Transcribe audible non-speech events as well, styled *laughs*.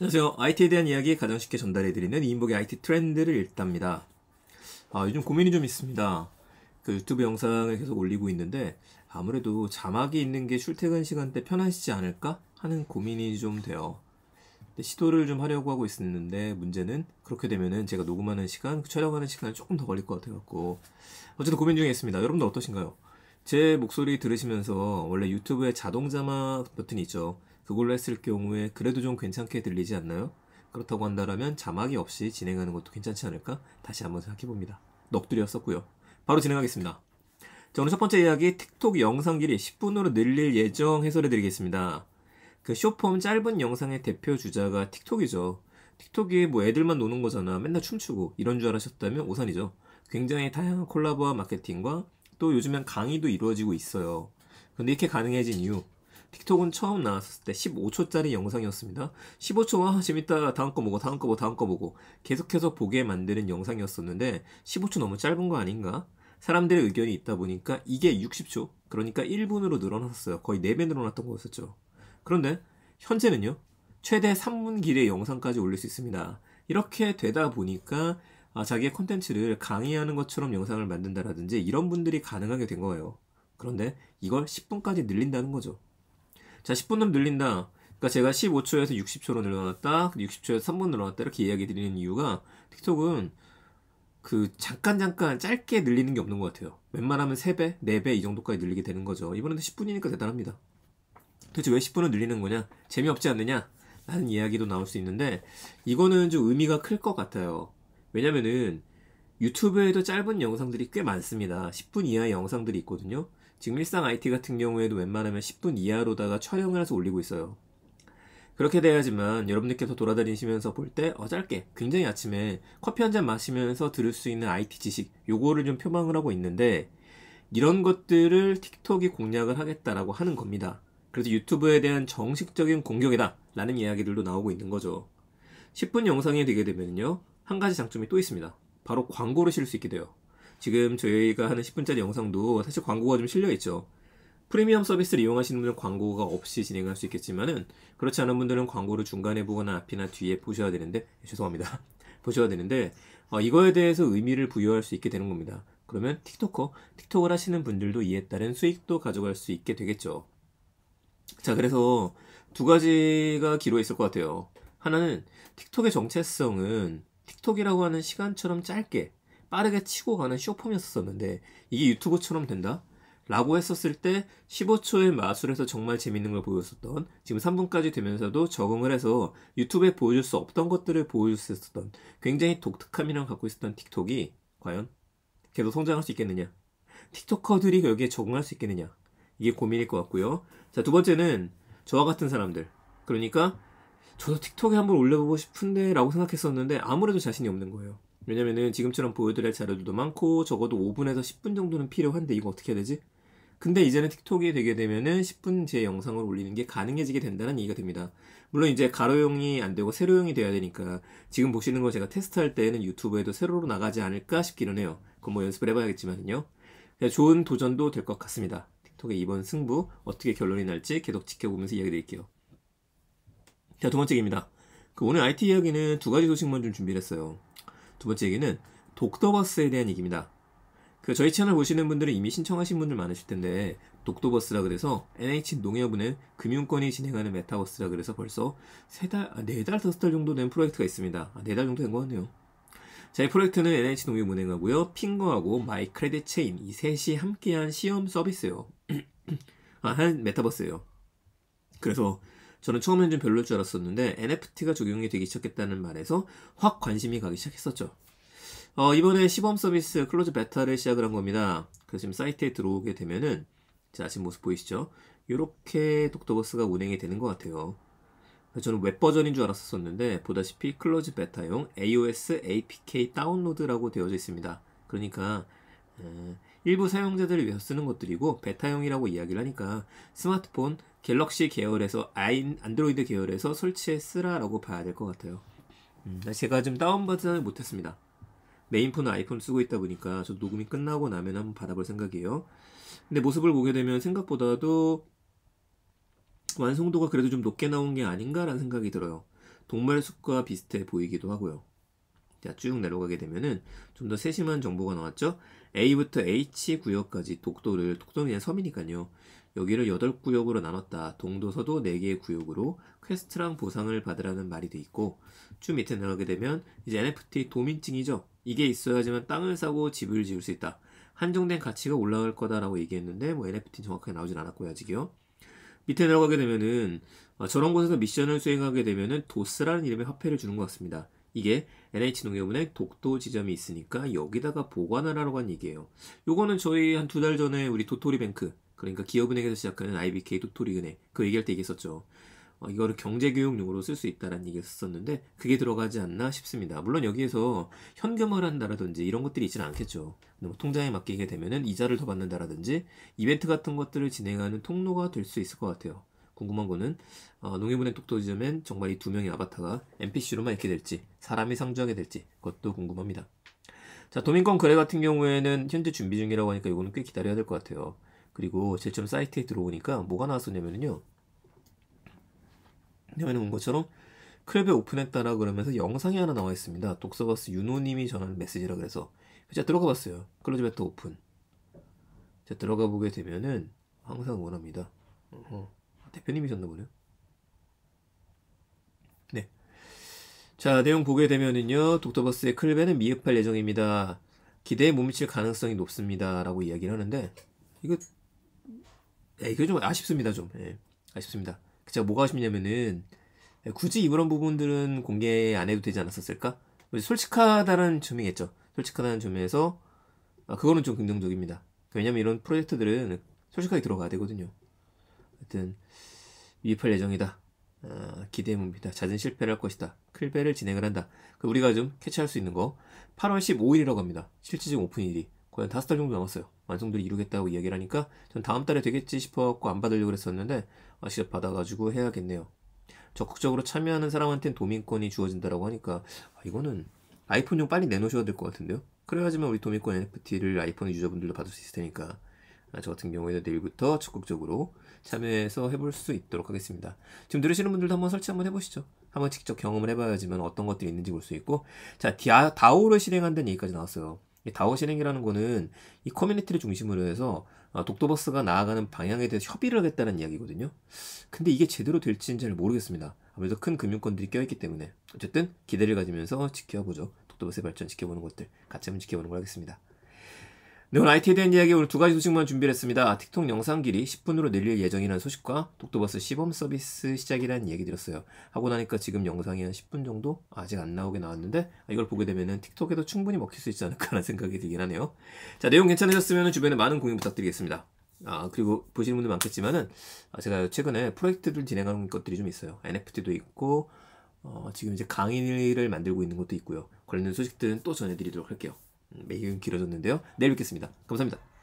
안녕하세요. IT에 대한 이야기 가장 쉽게 전달해드리는 이인복의 IT 트렌드를 읽답니다. 아, 요즘 고민이 좀 있습니다. 그 유튜브 영상을 계속 올리고 있는데 아무래도 자막이 있는 게 출퇴근 시간대 편하시지 않을까 하는 고민이 좀 돼요. 시도를 좀 하려고 하고 있었는데 문제는 그렇게 되면은 제가 녹음하는 시간, 그 촬영하는 시간이 조금 더 걸릴 것 같아갖고 어쨌든 고민 중에 있습니다. 여러분들 어떠신가요? 제 목소리 들으시면서 원래 유튜브에 자동 자막 버튼이 있죠. 그걸로 했을 경우에 그래도 좀 괜찮게 들리지 않나요? 그렇다고 한다면 자막이 없이 진행하는 것도 괜찮지 않을까? 다시 한번 생각해봅니다. 넋두렸었고요 바로 진행하겠습니다. 자, 오늘 첫 번째 이야기 틱톡 영상 길이 10분으로 늘릴 예정 해설해드리겠습니다. 그 쇼폼 짧은 영상의 대표 주자가 틱톡이죠. 틱톡이 뭐 애들만 노는 거잖아. 맨날 춤추고 이런 줄 알았었다면 오산이죠. 굉장히 다양한 콜라보와 마케팅과 또 요즘엔 강의도 이루어지고 있어요. 근데 이렇게 가능해진 이유 틱톡은 처음 나왔을 때 15초짜리 영상이었습니다. 15초 와 재밌다 다음 거 보고 다음 거 보고 다음 거 보고 계속해서 보게 만드는 영상이었었는데 15초 너무 짧은 거 아닌가? 사람들의 의견이 있다 보니까 이게 60초 그러니까 1분으로 늘어났어요 거의 4배 늘어났던 거였었죠. 그런데 현재는요. 최대 3분 길의 영상까지 올릴 수 있습니다. 이렇게 되다 보니까 아, 자기의 콘텐츠를 강의하는 것처럼 영상을 만든다라든지 이런 분들이 가능하게 된 거예요. 그런데 이걸 10분까지 늘린다는 거죠. 자, 10분 좀 늘린다. 그러니까 제가 15초에서 60초로 늘어났다 60초에서 3분 늘어났다. 이렇게 이야기 드리는 이유가 틱톡은 그 잠깐 잠깐 짧게 늘리는 게 없는 것 같아요. 웬만하면 3배, 4배 이 정도까지 늘리게 되는 거죠. 이번에도 10분이니까 대단합니다. 도대체 왜 10분을 늘리는 거냐? 재미없지 않느냐? 라는 이야기도 나올 수 있는데 이거는 좀 의미가 클 것 같아요. 왜냐면은 유튜브에도 짧은 영상들이 꽤 많습니다. 10분 이하의 영상들이 있거든요. 지금 일상 IT 같은 경우에도 웬만하면 10분 이하로다가 촬영을 해서 올리고 있어요. 그렇게 돼야지만 여러분들께서 돌아다니시면서 볼 때 어짧게 굉장히 아침에 커피 한잔 마시면서 들을 수 있는 IT 지식 요거를 좀 표방을 하고 있는데 이런 것들을 틱톡이 공략을 하겠다라고 하는 겁니다. 그래서 유튜브에 대한 정식적인 공격이다 라는 이야기들도 나오고 있는 거죠. 10분 영상이 되게 되면요. 한 가지 장점이 또 있습니다. 바로 광고를 실을 수 있게 돼요. 지금 저희가 하는 10분짜리 영상도 사실 광고가 좀 실려있죠. 프리미엄 서비스를 이용하시는 분은 광고가 없이 진행할 수 있겠지만은 그렇지 않은 분들은 광고를 중간에 보거나 앞이나 뒤에 보셔야 되는데 예, 죄송합니다 *laughs* 보셔야 되는데 어, 이거에 대해서 의미를 부여할 수 있게 되는 겁니다 그러면 틱톡커 틱톡을 하시는 분들도 이에 따른 수익도 가져갈 수 있게 되겠죠 자 그래서 두 가지가 기로에 있을 것 같아요 하나는 틱톡의 정체성은 틱톡이라고 하는 시간처럼 짧게 빠르게 치고 가는 쇼폼이었었는데 이게 유튜브처럼 된다? 라고 했었을 때 15초의 마술에서 정말 재밌는 걸 보여줬었던 지금 3분까지 되면서도 적응을 해서 유튜브에 보여줄 수 없던 것들을 보여줄 수 있었던 굉장히 독특함이랑 갖고 있었던 틱톡이 과연 계속 성장할 수 있겠느냐 틱톡커들이 여기에 적응할 수 있겠느냐 이게 고민일 것 같고요 자 두 번째는 저와 같은 사람들 그러니까 저도 틱톡에 한번 올려보고 싶은데 라고 생각했었는데 아무래도 자신이 없는 거예요 왜냐면은 지금처럼 보여드릴 자료들도 많고 적어도 5분에서 10분 정도는 필요한데 이거 어떻게 해야 되지? 근데 이제는 틱톡이 되게 되면은 10분 제 영상을 올리는 게 가능해지게 된다는 얘기가 됩니다. 물론 이제 가로용이 안 되고 세로용이 돼야 되니까 지금 보시는 거 제가 테스트할 때는 유튜브에도 세로로 나가지 않을까 싶기는 해요. 그건 뭐 연습을 해봐야겠지만요. 좋은 도전도 될 것 같습니다. 틱톡의 이번 승부 어떻게 결론이 날지 계속 지켜보면서 이야기 드릴게요. 자, 두 번째입니다. 그 오늘 IT 이야기는 두 가지 소식만 좀 준비를 했어요. 두 번째 얘기는 독도버스에 대한 얘기입니다. 그 저희 채널 보시는 분들은 이미 신청하신 분들 많으실 텐데 독도버스라 그래서 NH 농협은 금융권이 진행하는 메타버스라 그래서 벌써 세 달, 아, 네 달, 다섯 달 정도 된 프로젝트가 있습니다. 아, 네달 정도 된 것 같네요. 자, 이 프로젝트는 NH농협은행하고요, 핑거하고 마이크레딧체인 이 셋이 함께한 시험 서비스요 *clears throat* 아, 한 메타버스예요. 그래서 저는 처음엔 좀 별로일 줄 알았었는데 NFT가 적용이 되기 시작했다는 말에서 확 관심이 가기 시작했었죠. 어, 이번에 시범 서비스 클로즈 베타를 시작을 한 겁니다. 그래서 지금 사이트에 들어오게 되면은 자, 지금 모습 보이시죠? 이렇게 독도버스가 운행이 되는 것 같아요. 저는 웹 버전인 줄 알았었는데 보다시피 클로즈 베타용 AOS APK 다운로드라고 되어져 있습니다. 그러니까 음, 일부 사용자들을 위해서 쓰는 것들이고 베타용이라고 이야기를 하니까 스마트폰 갤럭시 계열에서 아인 안드로이드 계열에서 설치해 쓰라라고 봐야 될 것 같아요. 음, 네, 제가 좀 다운받지 못했습니다. 메인폰은 아이폰 쓰고 있다 보니까 저 녹음이 끝나고 나면 한번 받아볼 생각이에요. 근데 모습을 보게 되면 생각보다도 완성도가 그래도 좀 높게 나온 게 아닌가라는 생각이 들어요. 동물 숲과 비슷해 보이기도 하고요. 자, 쭉 내려가게 되면은 좀 더 세심한 정보가 나왔죠. A부터 H 구역까지 독도를 독도는 그냥 섬이니까요. 여기를 8구역으로 나눴다. 동도, 서도 4개의 구역으로 퀘스트랑 보상을 받으라는 말이 돼 있고 쭉 밑에 내려가게 되면 이제 NFT 도민증이죠. 이게 있어야지만 땅을 사고 집을 지을 수 있다. 한정된 가치가 올라갈 거다라고 얘기했는데 뭐 NFT는 정확하게 나오진 않았고요 아직요 밑에 내려가게 되면은 어, 저런 곳에서 미션을 수행하게 되면은 도스라는 이름의 화폐를 주는 것 같습니다. 이게 NH농협은행 독도 지점이 있으니까 여기다가 보관 하라고 한 얘기예요. 요거는 저희 한 두 달 전에 우리 도토리뱅크 그러니까 기업은행에서 시작하는 IBK 도토리은행 그 얘기할 때 얘기했었죠. 어, 이거를 경제교육용으로 쓸 수 있다라는 얘기를 썼는데 그게 들어가지 않나 싶습니다. 물론 여기에서 현금을 한다라든지 이런 것들이 있지는 않겠죠. 뭐 통장에 맡기게 되면 이자를 더 받는다라든지 이벤트 같은 것들을 진행하는 통로가 될 수 있을 것 같아요. 궁금한 거는 어, 농협은행 똑도 이점엔 정말 이 두 명의 아바타가 NPC로만 있게 될지 사람이 상주하게 될지 그것도 궁금합니다. 자 도민권 거래 같은 경우에는 현재 준비 중이라고 하니까 이거는 꽤 기다려야 될 것 같아요. 그리고 제점 사이트에 들어오니까 뭐가 나왔었냐면요. 화면에 온 것처럼 클럽에 오픈했다라 그러면서 영상이 하나 나와 있습니다. 독서버스 윤호님이 전하는 메시지라 그래서 제가 들어가 봤어요. 클로즈 베타 오픈. 제가 들어가 보게 되면은 항상 원합니다. 어허. 대표님이셨나 보네요. 네. 자, 내용 보게 되면은요. 독도버스의 클베는 미흡할 예정입니다. 기대에 못칠 가능성이 높습니다. 라고 이야기를 하는데, 이거, 예, 이거 좀 아쉽습니다. 좀. 예, 아쉽습니다. 제가 뭐가 아쉽냐면은, 예, 굳이 이런 부분들은 공개 안 해도 되지 않았었을까? 뭐 솔직하다는 점이겠죠. 솔직하다는 점에서, 아, 그거는 좀 긍정적입니다. 왜냐면 이런 프로젝트들은 솔직하게 들어가야 되거든요. 하여튼 미입할 예정이다. 어, 기대해봅니다. 잦은 실패를 할 것이다. 클베를 진행을 한다. 그 우리가 좀 캐치할 수 있는 거 8월 15일이라고 합니다. 실질적 오픈일이 거의 한 5달 정도 남았어요. 완성도를 이루겠다고 이야기를 하니까 전 다음 달에 되겠지 싶어갖고 안 받으려고 그랬었는데 아, 직접 받아가지고 해야겠네요. 적극적으로 참여하는 사람한테는 도민권이 주어진다라고 하니까 아, 이거는 아이폰 좀 빨리 내놓으셔야 될 것 같은데요. 그래야지만 우리 도민권 NFT를 아이폰 유저분들도 받을 수 있을 테니까 저 같은 경우에도 내일부터 적극적으로 참여해서 해볼 수 있도록 하겠습니다. 지금 들으시는 분들도 한번 설치 한번 해보시죠. 한번 직접 경험을 해봐야지만 어떤 것들이 있는지 볼 수 있고 자 디아, 다오를 실행한다는 얘기까지 나왔어요. 이 다오 실행이라는 거는 이 커뮤니티를 중심으로 해서 어, 독도버스가 나아가는 방향에 대해서 협의를 하겠다는 이야기거든요. 근데 이게 제대로 될지는 잘 모르겠습니다. 아무래도 큰 금융권들이 껴있기 때문에 어쨌든 기대를 가지면서 지켜보죠. 독도버스의 발전 지켜보는 것들 같이 한번 지켜보는 걸 하겠습니다. 네, 오늘 IT에 대한 이야기 오늘 두 가지 소식만 준비했습니다. 를 틱톡 영상 길이 10분으로 늘릴 예정이라는 소식과 독도버스 시범 서비스 시작이라는 얘기 드렸어요 하고 나니까 지금 영상이 한 10분 정도 아직 안 나오게 나왔는데 아, 이걸 보게 되면 틱톡에도 충분히 먹힐 수 있지 않을까라는 *laughs* 생각이 들긴 하네요. 자, 내용 괜찮으셨으면 주변에 많은 공유 부탁드리겠습니다. 아 그리고 보시는 분들 많겠지만은 아, 제가 최근에 프로젝트들 진행하는 것들이 좀 있어요. NFT도 있고 어, 지금 이제 강의를 만들고 있는 것도 있고요. 관련된 소식들은 또 전해드리도록 할게요. 음, 매우 길어졌는데요. 내일 뵙겠습니다. 감사합니다.